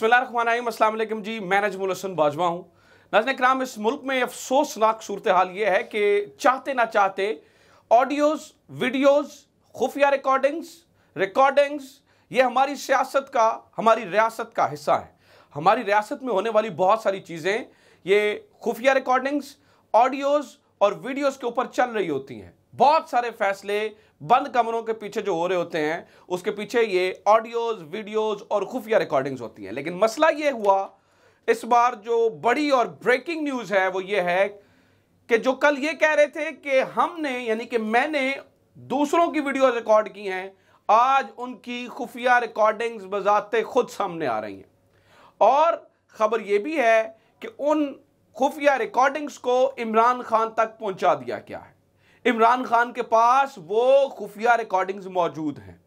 बसमिलकुम जी मैं नजमुल हसन बाजवा हूँ नजन कराम इस मुल्क में अफसोसनाक सूरत हाल ये है कि चाहते ना चाहते ऑडियोज़ वीडियोज़ खुफिया रिकॉर्डिंग्स रिकॉर्डिंग्स ये हमारी सियासत का हमारी रियासत का हिस्सा है हमारी रियासत में होने वाली बहुत सारी चीज़ें ये खुफिया रिकॉर्डिंग्स ऑडियोज़ और वीडियोज़ के ऊपर चल रही होती हैं बहुत सारे फैसले बंद कमरों के पीछे जो हो रहे होते हैं उसके पीछे ये ऑडियोज वीडियोज और खुफिया रिकॉर्डिंग्स होती हैं लेकिन मसला ये हुआ इस बार जो बड़ी और ब्रेकिंग न्यूज है वो ये है कि जो कल ये कह रहे थे कि हमने यानी कि मैंने दूसरों की वीडियो रिकॉर्ड की हैं आज उनकी खुफिया रिकॉर्डिंग्स बजाते खुद सामने आ रही हैं और खबर यह भी है कि उन खुफिया रिकॉर्डिंग्स को इमरान खान तक पहुंचा दिया क्या है इमरान खान के पास वो खुफिया रिकॉर्डिंग्स मौजूद हैं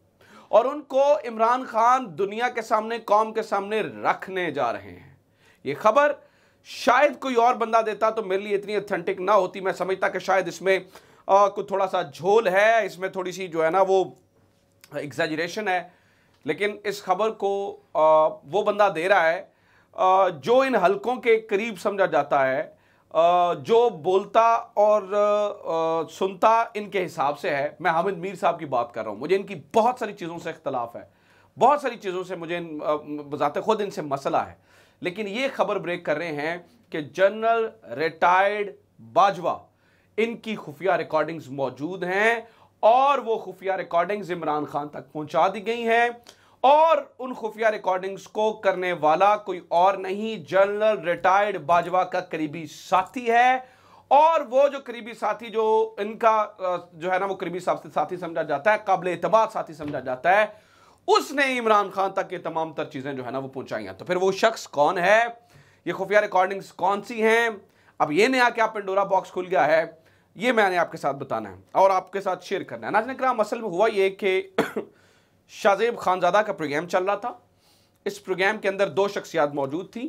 और उनको इमरान खान दुनिया के सामने कौम के सामने रखने जा रहे हैं ये खबर शायद कोई और बंदा देता तो मेरे लिए इतनी अथेंटिक ना होती मैं समझता कि शायद इसमें कुछ थोड़ा सा झोल है इसमें थोड़ी सी जो है ना वो एग्जेजरेशन है लेकिन इस खबर को आ, वो बंदा दे रहा है आ, जो इन हलकों के करीब समझा जाता है जो बोलता और सुनता इनके हिसाब से है मैं हामिद मीर साहब की बात कर रहा हूँ मुझे इनकी बहुत सारी चीज़ों से इख्तलाफ है बहुत सारी चीज़ों से मुझे बजाते खुद इनसे मसला है लेकिन ये खबर ब्रेक कर रहे हैं कि जनरल रिटायर्ड बाजवा इनकी खुफिया रिकॉर्डिंग्स मौजूद हैं और वो खुफिया रिकॉर्डिंग्स इमरान खान तक पहुंचा दी गई हैं और उन खुफिया रिकॉर्डिंग्स को करने वाला कोई और नहीं जनरल रिटायर्ड बाजवा का करीबी साथी है और वो जो करीबी साथी जो इनका जो है ना वो करीबी साथी समझा जाता है काबिल एतबार साथी समझा जाता है उसने इमरान खान तक ये तमाम तर चीज़ें जो है ना वो पहुंचाई हैं तो फिर वो शख्स कौन है ये खुफिया रिकॉर्डिंग्स कौन सी हैं अब ये नया क्या पेंडोरा बॉक्स खुल गया है ये मैंने आपके साथ बताना है और आपके साथ शेयर करना है नाजन कर असल में हुआ ये कि शाहजेब खानजादा का प्रोग्राम चल रहा था इस प्रोग्राम के अंदर दो शख्सियात मौजूद थी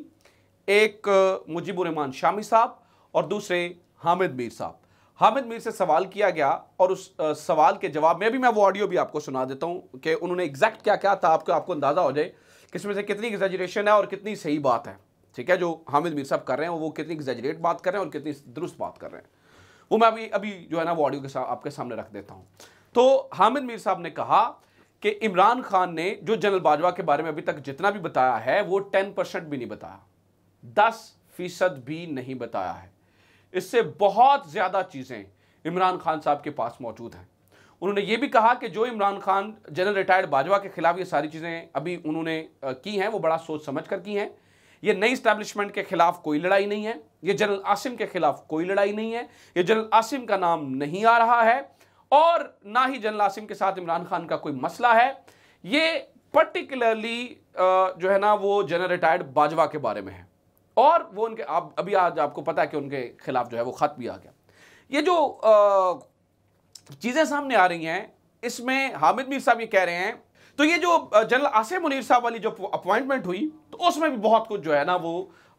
एक मुजीबरहमान शामी साहब और दूसरे हामिद मीर साहब हामिद मीर से सवाल किया गया और उस सवाल के जवाब में भी मैं वो ऑडियो भी आपको सुना देता हूँ कि उन्होंने एग्जैक्ट क्या क्या था आपको आपको अंदाज़ा हो जाए कि इसमें से कितनी एग्जेजरेशन है और कितनी सही बात है ठीक है जो हामिद मीर साहब कर रहे हैं वो कितनी एग्जेजरेट बात कर रहे हैं और कितनी दुरुस्त बात कर रहे हैं वो मैं अभी अभी जो है ना वो ऑडियो के साथ आपके सामने रख देता हूँ तो हामिद मीर साहब ने कहा कि इमरान खान ने जो जनरल बाजवा के बारे में अभी तक जितना भी बताया है वो टेन परसेंट भी नहीं बताया दस फीसद भी नहीं बताया है इससे बहुत ज़्यादा चीज़ें इमरान खान साहब के पास मौजूद हैं उन्होंने ये भी कहा कि जो इमरान खान जनरल रिटायर्ड बाजवा के खिलाफ ये सारी चीज़ें अभी उन्होंने की हैं वो बड़ा सोच समझ कर की हैं ये नई स्टैब्लिशमेंट के खिलाफ कोई लड़ाई नहीं है ये जनरल आसिम के खिलाफ कोई लड़ाई नहीं है ये जनरल आसिम का नाम नहीं आ रहा है और ना ही जनरल आसिम के साथ इमरान खान का कोई मसला है ये पर्टिकुलरली जो है ना वो जनरल रिटायर्ड बाजवा के बारे में है और वो उनके आप अभी आज आपको पता है कि उनके खिलाफ जो है वो ख़त भी आ गया ये जो चीज़ें सामने आ रही हैं इसमें हामिद मीर साहब ये कह रहे हैं तो ये जो जनरल आसिम मुनीर साहब वाली जो अपॉइंटमेंट हुई तो उसमें भी बहुत कुछ जो है ना वो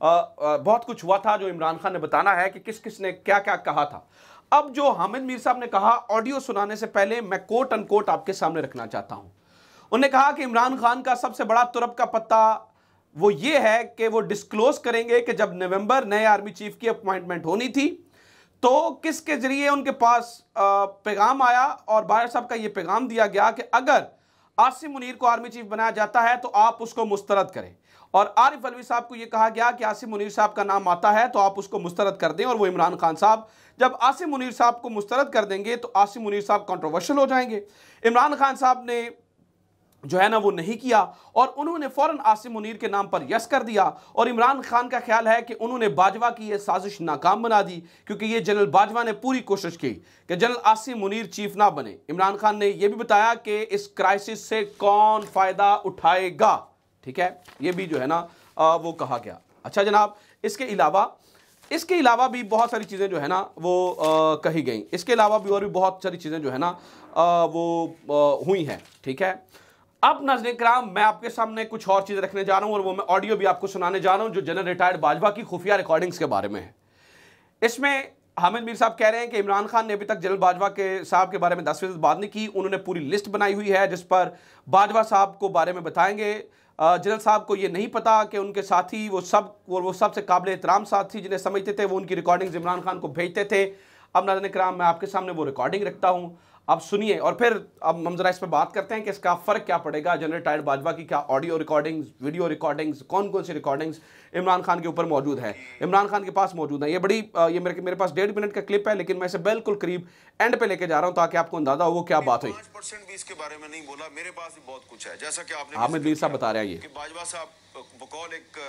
आ, आ, बहुत कुछ हुआ था जो इमरान खान ने बताना है कि किस किस ने क्या क्या कहा था अब जो हामिद मीर साहब ने कहा ऑडियो सुनाने से पहले मैं कोट अनकोट आपके सामने रखना चाहता हूं उन्होंने कहा कि इमरान खान का सबसे बड़ा तुरप का पत्ता वो ये है कि वो डिस्क्लोज करेंगे कि जब नवंबर नए आर्मी चीफ की अपॉइंटमेंट होनी थी तो किसके जरिए उनके पास पैगाम आया और बाहर साहब का ये पैगाम दिया गया कि अगर आसिम मुनीर को आर्मी चीफ बनाया जाता है तो आप उसको मुस्तरद करें और आरिफ अलवी साहब को ये कहा गया कि आसिम मुनीर साहब का नाम आता है तो आप उसको मुस्तरद कर दें और वो इमरान खान साहब जब आसिम मुनीर साहब को मुस्तरद कर देंगे तो आसिम मुनीर साहब कॉन्ट्रोवर्शल हो जाएंगे इमरान खान साहब ने जो है ना वो नहीं किया और उन्होंने फ़ौरन आसिम मुनीर के नाम पर यस कर दिया और इमरान खान का ख्याल है कि उन्होंने बाजवा की ये साजिश नाकाम बना दी क्योंकि ये जनरल बाजवा ने पूरी कोशिश की कि जनरल आसिम मुनीर चीफ ना बने इमरान खान ने यह भी बताया कि इस क्राइसिस से कौन फ़ायदा उठाएगा ठीक है ये भी जो है ना आ, वो कहा गया अच्छा जनाब इसके अलावा इसके अलावा भी बहुत सारी चीज़ें जो है ना वो आ, कही गई इसके अलावा भी और भी बहुत सारी चीज़ें जो है ना आ, वो आ, हुई हैं ठीक है अब नजर कराम मैं आपके सामने कुछ और चीज़ें रखने जा रहा हूँ और वो मैं ऑडियो भी आपको सुनाने जा रहा हूँ जो जनरल रिटायर्ड बाजवा की खुफिया रिकॉर्डिंग्स के बारे में है इसमें हामिद मीर साहब कह रहे हैं कि इमरान खान ने अभी तक जनरल बाजवा के साहब के बारे में दस फीसद बात नहीं की उन्होंने पूरी लिस्ट बनाई हुई है जिस पर बाजवा साहब को बारे में बताएंगे जनरल साहब को ये नहीं पता कि उनके साथी वो सब वो वो सबसे काबिल एहतराम साथी जिन्हें समझते थे वो उनकी रिकॉर्डिंग्स इमरान खान को भेजते थे अब नाजन कराम मैं आपके सामने वो रिकॉर्डिंग रखता हूँ आप सुनिए और फिर अब हम जरा इस पर बात करते हैं कि इसका फ़र्क क्या पड़ेगा जनरल टायर बाजवा की क्या ऑडियो रिकॉर्डिंग्स वीडियो रिकॉर्डिंग्स कौन कौन सी रिकॉर्डिंग्स इमरान खान के ऊपर मौजूद है इमरान खान के पास मौजूद है ये बड़ी ये मेरे मेरे पास डेढ़ मिनट का क्लिप है लेकिन मैं इसे बिल्कुल करीब एंड पे लेके जा रहा हूँ ताकि आपको अंदाजा हो वो क्या बात हुई इसके बारे में नहीं बोला मेरे पास भी बहुत कुछ है जैसा कि आपने हामिद वीर साहब बता रहे हैं ये बाजवा साहब बकौल एक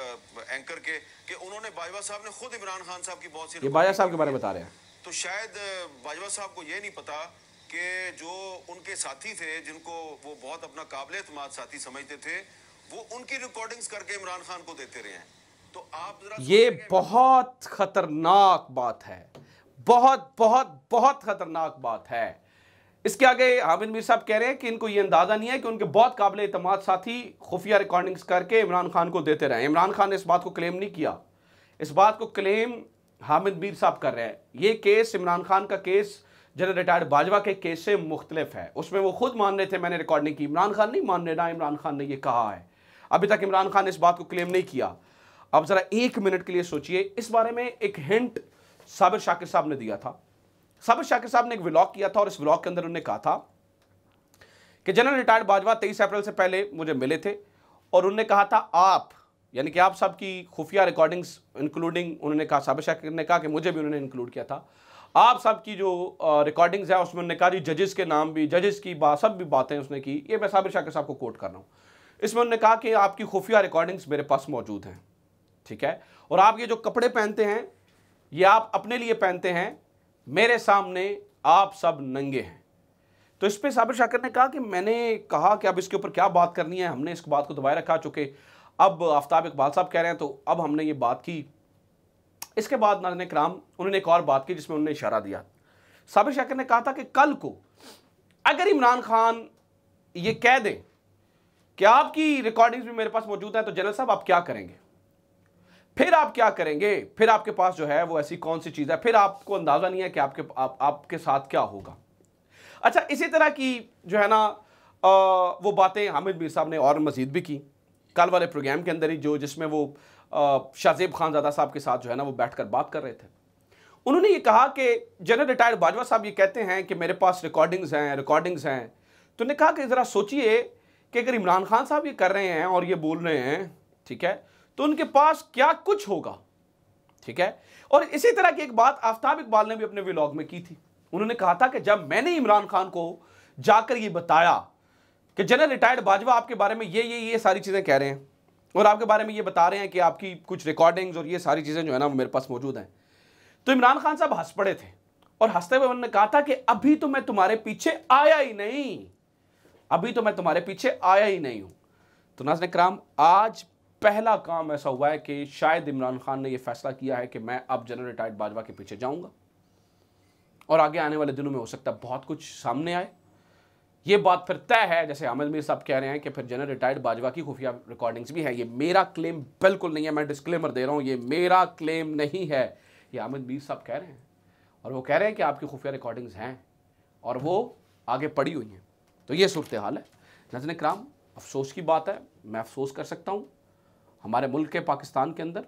एंकर के कि उन्होंने बाजवा साहब ने खुद इमरान खान साहब की बहुत सी बाजवा साहब के बारे में बता रहे हैं तो शायद बाजवा साहब को ये नहीं पता कि जो उनके साथी थे जिनको वो बहुत अपना काबिल एतमाद साथी समझते थे वो उनकी रिकॉर्डिंग्स करके इमरान खान को देते रहे हैं तो आप ये बहुत खतरनाक बात है बहुत बहुत बहुत खतरनाक बात है इसके आगे हामिद मीर साहब कह रहे हैं कि इनको ये अंदाज़ा नहीं है कि उनके बहुत काबिल अतमाद साथी खुफिया रिकॉर्डिंग्स करके इमरान खान को देते रहे इमरान खान ने इस बात को क्लेम नहीं किया इस बात को क्लेम हामिद मीर साहब कर रहे हैं ये केस इमरान खान का केस जनरल रिटायर्ड बाजवा के केस से मुख्तलिफ है उसमें वो खुद मान रहे थे मैंने रिकॉर्ड नहीं की इमरान खान नहीं मान रहे ना इमरान खान ने यह कहा है अभी तक इमरान खान इस बात को क्लेम नहीं किया अब ज़रा एक मिनट के लिए सोचिए इस बारे में एक हिंट साबिर शाकिर साहब ने दिया था साबिर शाकिर साहब ने एक ब्लॉग किया था और इस ब्लॉग के अंदर उन्होंने कहा था कि जनरल रिटायर्ड बाजवा तेईस अप्रैल से पहले मुझे मिले थे और उन्होंने कहा था आप यानी कि आप सबकी खुफिया रिकॉर्डिंग्स इंक्लूडिंग उन्होंने कहा साबिर शाकिर ने कहा कि मुझे भी उन्होंने इंक्लूड किया था आप सब की जो रिकॉर्डिंग्स है उसमें उन्होंने निकारी जजेस के नाम भी जजेस की बात सब भी बातें उसने की ये मैं साबिर शाकिर साहब को कोट कर रहा हूँ इसमें उन्होंने कहा कि आपकी खुफिया रिकॉर्डिंग्स मेरे पास मौजूद हैं ठीक है और आप ये जो कपड़े पहनते हैं ये आप अपने लिए पहनते हैं मेरे सामने आप सब नंगे हैं तो इस पर साबिर शाकिर ने कहा कि मैंने कहा कि अब इसके ऊपर क्या बात करनी है हमने इस बात को दबाए रखा चूँकि अब आफ्ताब इकबाल साहब कह रहे हैं तो अब हमने ये बात की इसके बाद नाजन कराम उन्होंने एक और बात की जिसमें उन्होंने इशारा दिया साबिर शाकिर ने कहा था कि कल को अगर इमरान खान ये कह दें कि आपकी रिकॉर्डिंग्स भी मेरे पास मौजूद हैं तो जनरल साहब आप क्या करेंगे फिर आप क्या करेंगे फिर आपके पास जो है वो ऐसी कौन सी चीज़ है फिर आपको अंदाज़ा नहीं है कि आपके आप, आपके साथ क्या होगा अच्छा इसी तरह की जो है ना आ, वो बातें हामिद मीर साहब ने और मजीद भी की कल वाले प्रोग्राम के अंदर ही जो जिसमें वो शाहजेब खान ज़्यादा साहब के साथ जो है ना वो कर बात कर रहे थे उन्होंने ये कहा कि जनरल रिटायर्ड बाजवा साहब ये कहते हैं कि मेरे पास रिकॉर्डिंग्स हैं रिकॉर्डिंग्स हैं तो उन्होंने कहा कि ज़रा सोचिए कि अगर इमरान खान साहब ये कर रहे हैं और ये बोल रहे हैं ठीक है तो उनके पास क्या कुछ होगा ठीक है और इसी तरह की एक बात आफ्ताब इकबाल ने भी अपने व्लॉग में की थी उन्होंने कहा था कि जब मैंने इमरान खान को जाकर ये बताया कि जनरल रिटायर्ड बाजवा आपके बारे में ये ये ये सारी चीज़ें कह रहे हैं और आपके बारे में ये बता रहे हैं कि आपकी कुछ रिकॉर्डिंग्स और ये सारी चीज़ें जो है ना वो मेरे पास मौजूद हैं तो इमरान खान साहब हंस पड़े थे और हंसते हुए उन्होंने कहा था कि अभी तो मैं तुम्हारे पीछे आया ही नहीं अभी तो मैं तुम्हारे पीछे आया ही नहीं हूं तो नाजन कराम आज पहला काम ऐसा हुआ है कि शायद इमरान खान ने यह फैसला किया है कि मैं अब जनरल रिटायर्ड बाजवा के पीछे जाऊँगा और आगे आने वाले दिनों में हो सकता है बहुत कुछ सामने आए ये बात फिर तय है जैसे आमिर मीर साहब कह रहे हैं कि फिर जनरल रिटायर्ड बाजवा की खुफिया रिकॉर्डिंग्स भी हैं ये मेरा क्लेम बिल्कुल नहीं है मैं डिस्क्लेमर दे रहा हूँ ये मेरा क्लेम नहीं है ये अहमद मीर साहब कह रहे हैं और वो कह रहे हैं कि आपकी खुफिया रिकॉर्डिंग्स हैं और वो आगे पड़ी हुई हैं तो ये सूरत हाल है नजन कराम अफसोस की बात है मैं अफसोस कर सकता हूँ हमारे मुल्क के पाकिस्तान के अंदर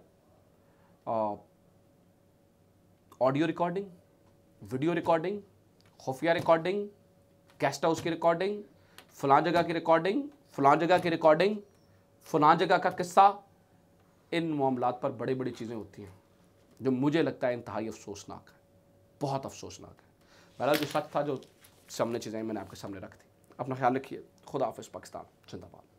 ऑडियो रिकॉर्डिंग वीडियो रिकॉर्डिंग खुफिया रिकॉर्डिंग गेस्ट हाउस की रिकॉर्डिंग फलां जगह की रिकॉर्डिंग फलां जगह की रिकॉर्डिंग फलां जगह का किस्सा इन मामला पर बड़ी बड़ी चीज़ें होती हैं जो मुझे लगता है इंतहाई अफसोसनाक है बहुत अफसोसनाक है बहरहाल जो शख्स था जो सामने चीज़ें मैंने आपके सामने रख दी अपना ख्याल रखिए खुदा हाफ पाकिस्तान जिंदाबाद